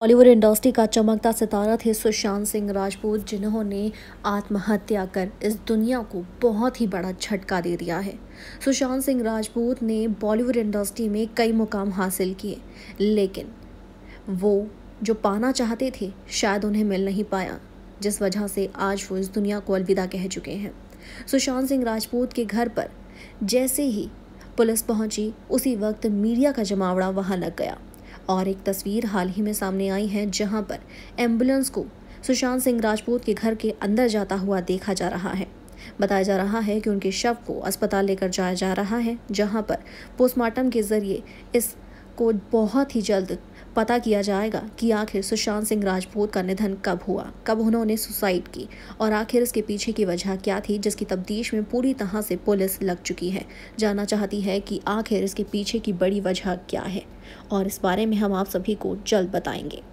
Bollywood industry का चमकता सितारा थे सुशांत सिंह राजपूत जिन्होंने आत्महत्या कर इस दुनिया को बहुत ही बड़ा झटका दे दिया है सुशांत सिंह राजपूत ने बॉलीवुड इंडस्ट्री में कई मुकाम हासिल किए लेकिन वो जो पाना चाहते थे शायद उन्हें मिल नहीं पाया जिस वजह से आज वो इस दुनिया को अलविदा कह चुके हैं सुशांत सिंह राजपूत के घर पर जैसे ही पुलिस पहुंची उसी वक्त मीडिया का जमावड़ा वहां लग गया और एक तस्वीर हाल ही में सामने आई है जहां पर एम्बुलेंस को सुशांत सिंह राजपूत के घर के अंदर जाता हुआ देखा जा रहा है बताया जा रहा है कि उनके शव को अस्पताल लेकर जाया जा रहा है जहां पर पोस्टमार्टम के जरिए इस को बहुत ही जल्द पता किया जाएगा कि आखिर सुशांत सिंह राजपूत का निधन कब हुआ कब उन्होंने सुसाइड की और आखिर इसके पीछे की वजह क्या थी जिसकी तब्दीश में पूरी तरह से पुलिस लग चुकी है जानना चाहती है कि आखिर इसके पीछे की बड़ी वजह क्या है और इस बारे में हम आप सभी को जल्द बताएंगे